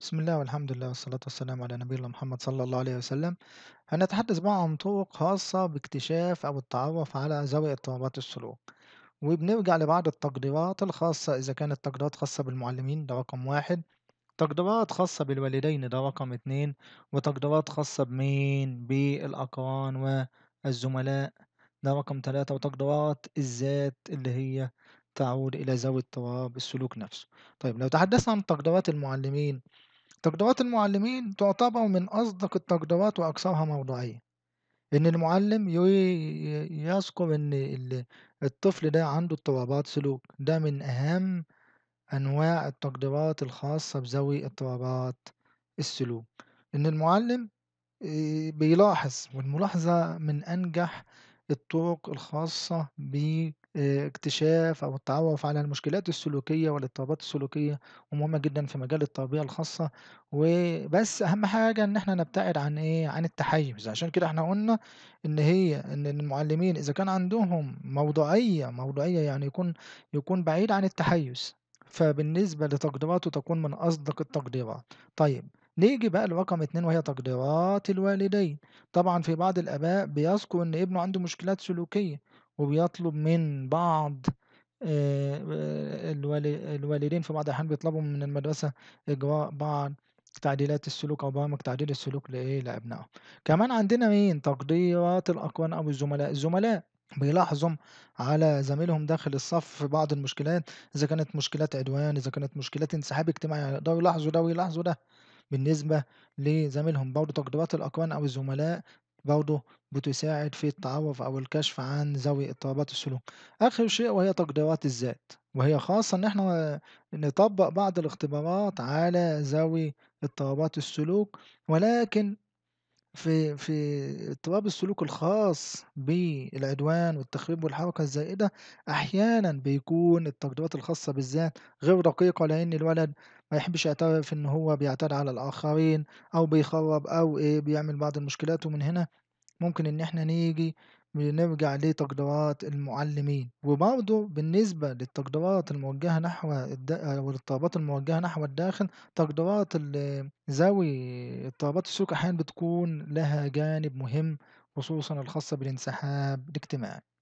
بسم الله والحمد لله والصلاة والسلام على نبينا محمد صلى الله عليه وسلم هنتحدث بقى عن طرق خاصة باكتشاف أو التعرف على زاوية اضطرابات السلوك وبنرجع لبعض التقديرات الخاصة إذا كانت تقديرات خاصة بالمعلمين ده رقم واحد تقديرات خاصة بالوالدين ده رقم اتنين وتقديرات خاصة بمين بالأقران والزملاء ده رقم تلاتة وتقديرات الذات اللي هي تعود إلى ذوي اضطراب السلوك نفسه طيب لو تحدثنا عن تقديرات المعلمين تقديرات المعلمين تعتبر من أصدق التقديرات وأكثرها موضوعية إن المعلم يذكر إن الطفل ده عنده اضطرابات سلوك ده من أهم أنواع التقديرات الخاصة بذوي اضطرابات السلوك إن المعلم آه، بيلاحظ والملاحظة من أنجح الطرق الخاصة ب اكتشاف أو التعرف على المشكلات السلوكية والاضطرابات السلوكية ومهمة جدًا في مجال التربية الخاصة، وبس أهم حاجة إن إحنا نبتعد عن إيه، عن التحيز، عشان كده إحنا قلنا إن هي إن المعلمين إذا كان عندهم موضوعية، موضوعية يعني يكون يكون بعيد عن التحيز، فبالنسبة لتقديراته تكون من أصدق التقديرات. طيب نيجي بقى لرقم اتنين وهي تقديرات الوالدين، طبعًا في بعض الآباء بيذكر إن ابنه عنده مشكلات سلوكية. وبيطلب من بعض آه، آه، الوالدين في بعض الأحيان بيطلبوا من المدرسة إجراء بعض تعديلات السلوك أو برامج تعديل السلوك لإيه لأبنائهم كمان عندنا مين تقديرات الأقران أو الزملاء الزملاء بيلاحظوا على زميلهم داخل الصف في بعض المشكلات إذا كانت مشكلات عدوان إذا كانت مشكلات انسحاب اجتماعي يعني يقدروا يلاحظوا ده ويلاحظوا ده بالنسبة لزميلهم برضه تقديرات الأقران أو الزملاء برضه بتساعد في التعرف أو الكشف عن ذوي اضطرابات السلوك آخر شيء وهي تقديرات الذات وهي خاصة إن إحنا نطبق بعض الاختبارات على ذوي اضطرابات السلوك ولكن في في اضطراب السلوك الخاص بالعدوان والتخريب والحركة الزائدة أحيانا بيكون التقديرات الخاصة بالذات غير دقيقة لأن الولد ما يحبش يعترف إن هو بيعتدي على الآخرين أو بيخرب أو إيه بيعمل بعض المشكلات ومن هنا ممكن إن إحنا نيجي بنرجع لتقديرات المعلمين وبرضه بالنسبة للتقديرات الموجهة نحو الد... أو الموجهة نحو الداخل تقديرات ذوي اضطرابات السلوك أحيانا بتكون لها جانب مهم خصوصا الخاصة بالانسحاب الاجتماعي.